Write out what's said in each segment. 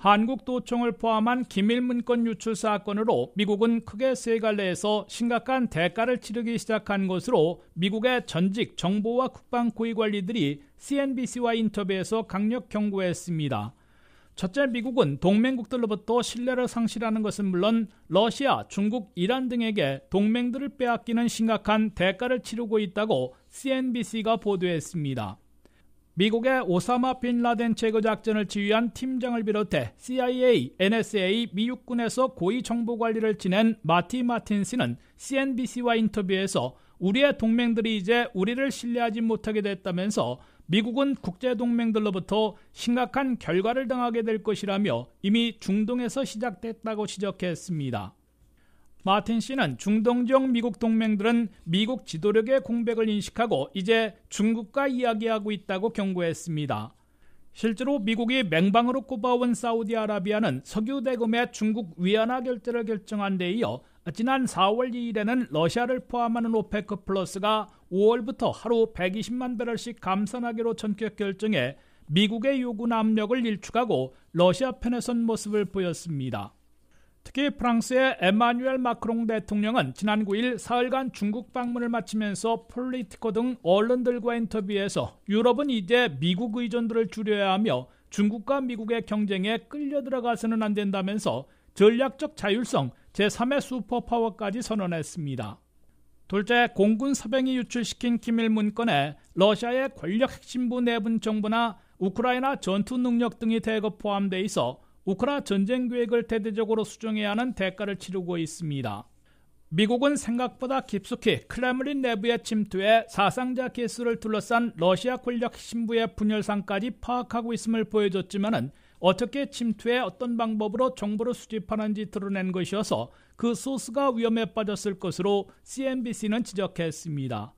한국도청을 포함한 기밀문건 유출 사건으로 미국은 크게 세 갈래에서 심각한 대가를 치르기 시작한 것으로 미국의 전직 정보와 국방 고위 관리들이 CNBC와 인터뷰에서 강력 경고했습니다. 첫째 미국은 동맹국들로부터 신뢰를 상실하는 것은 물론 러시아, 중국, 이란 등에게 동맹들을 빼앗기는 심각한 대가를 치르고 있다고 CNBC가 보도했습니다. 미국의 오사마 빈 라덴 제거 작전을 지휘한 팀장을 비롯해 CIA, NSA, 미 육군에서 고위 정보 관리를 지낸 마티 마틴 씨는 CNBC와 인터뷰에서 우리의 동맹들이 이제 우리를 신뢰하지 못하게 됐다면서 미국은 국제 동맹들로부터 심각한 결과를 당하게 될 것이라며 이미 중동에서 시작됐다고 지적했습니다. 마틴 씨는 중동적 미국 동맹들은 미국 지도력의 공백을 인식하고 이제 중국과 이야기하고 있다고 경고했습니다. 실제로 미국이 맹방으로 꼽아온 사우디아라비아는 석유 대금의 중국 위안화 결제를 결정한 데 이어 지난 4월 2일에는 러시아를 포함하는 오페크 플러스가 5월부터 하루 120만 배럴씩 감산하기로 전격 결정해 미국의 요구 압력을 일축하고 러시아 편에선 모습을 보였습니다. 특히 프랑스의 에마뉴엘 마크롱 대통령은 지난 9일 사흘간 중국 방문을 마치면서 폴리티코 등 언론들과 인터뷰에서 유럽은 이제 미국 의존도를 줄여야 하며 중국과 미국의 경쟁에 끌려 들어가서는 안 된다면서 전략적 자율성 제3의 슈퍼파워까지 선언했습니다. 둘째, 공군 사병이 유출시킨 기밀 문건에 러시아의 권력 핵심부 내분 정보나 우크라이나 전투 능력 등이 대거 포함돼 있어 우크라 전쟁 계획을 대대적으로 수정해야 하는 대가를 치르고 있습니다. 미국은 생각보다 깊숙이 클레ム린 내부의침투에 사상자 개수를 둘러싼 러시아 권력 신부의 분열상까지 파악하고 있음을 보여줬지만은 어떻게 침투에 어떤 방법으로 정보를 수집하는지 드러낸 것이어서 그 소스가 위험에 빠졌을 것으로 CNBC는 지적했습니다.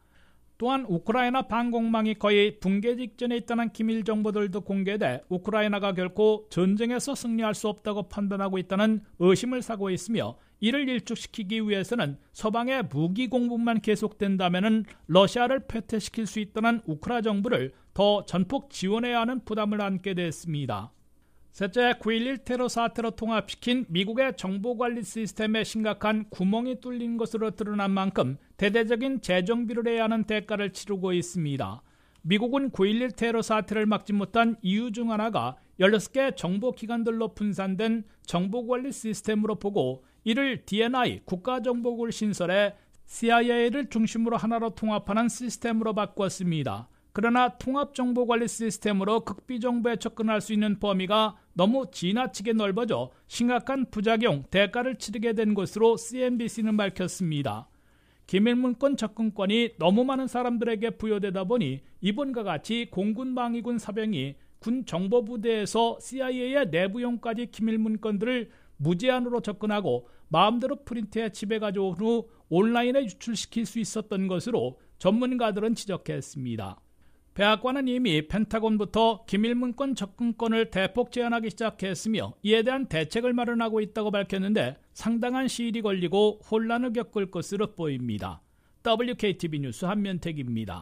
또한 우크라이나 방공망이 거의 붕괴 직전에 있다는 기밀 정보들도 공개돼 우크라이나가 결코 전쟁에서 승리할 수 없다고 판단하고 있다는 의심을 사고 있으며 이를 일축시키기 위해서는 서방의 무기 공급만 계속된다면 러시아를 폐퇴시킬 수 있다는 우크라 정부를 더 전폭 지원해야 하는 부담을 안게 됐습니다. 셋째, 9.11 테러 사태로 통합시킨 미국의 정보관리 시스템에 심각한 구멍이 뚫린 것으로 드러난 만큼 대대적인 재정비를 해야 하는 대가를 치르고 있습니다. 미국은 9.11 테러 사태를 막지 못한 이유 중 하나가 16개 정보기관들로 분산된 정보관리 시스템으로 보고 이를 DNI 국가정보국을 신설해 CIA를 중심으로 하나로 통합하는 시스템으로 바꿨습니다. 그러나 통합정보관리 시스템으로 극비정부에 접근할 수 있는 범위가 너무 지나치게 넓어져 심각한 부작용, 대가를 치르게 된 것으로 CNBC는 밝혔습니다. 기밀문건 접근권이 너무 많은 사람들에게 부여되다 보니 이번과 같이 공군 방위군 사병이 군 정보부대에서 CIA의 내부용까지 기밀문건들을 무제한으로 접근하고 마음대로 프린트해 집에 가져온 후 온라인에 유출시킬 수 있었던 것으로 전문가들은 지적했습니다. 백악관은 이미 펜타곤부터 기밀문건 접근권을 대폭 제한하기 시작했으며 이에 대한 대책을 마련하고 있다고 밝혔는데 상당한 시일이 걸리고 혼란을 겪을 것으로 보입니다. WKTV 뉴스 한면택입니다.